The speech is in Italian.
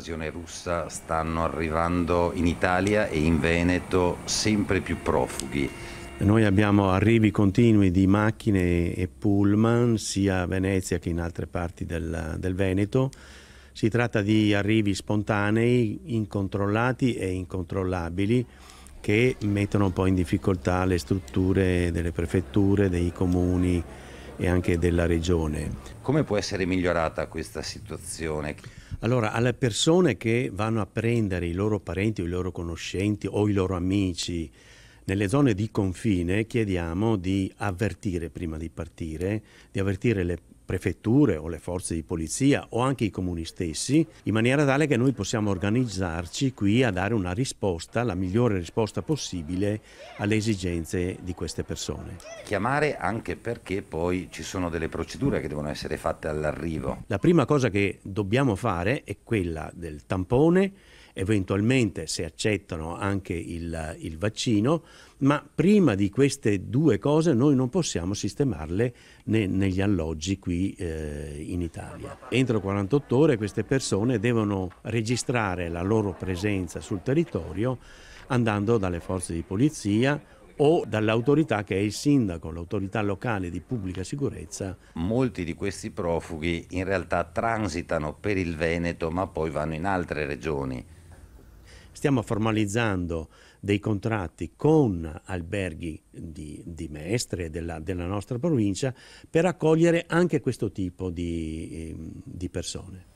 dell'invasione russa stanno arrivando in Italia e in Veneto sempre più profughi. Noi abbiamo arrivi continui di macchine e pullman sia a Venezia che in altre parti del, del Veneto. Si tratta di arrivi spontanei, incontrollati e incontrollabili che mettono un po' in difficoltà le strutture delle prefetture, dei comuni e anche della regione. Come può essere migliorata questa situazione? Allora, alle persone che vanno a prendere i loro parenti o i loro conoscenti o i loro amici nelle zone di confine chiediamo di avvertire prima di partire, di avvertire le prefetture o le forze di polizia o anche i comuni stessi, in maniera tale che noi possiamo organizzarci qui a dare una risposta, la migliore risposta possibile alle esigenze di queste persone. Chiamare anche perché poi ci sono delle procedure che devono essere fatte all'arrivo. La prima cosa che dobbiamo fare è quella del tampone eventualmente se accettano anche il, il vaccino, ma prima di queste due cose noi non possiamo sistemarle ne, negli alloggi qui eh, in Italia. Entro 48 ore queste persone devono registrare la loro presenza sul territorio andando dalle forze di polizia o dall'autorità che è il sindaco, l'autorità locale di pubblica sicurezza. Molti di questi profughi in realtà transitano per il Veneto ma poi vanno in altre regioni stiamo formalizzando dei contratti con alberghi di, di Mestre della, della nostra provincia per accogliere anche questo tipo di, ehm, di persone.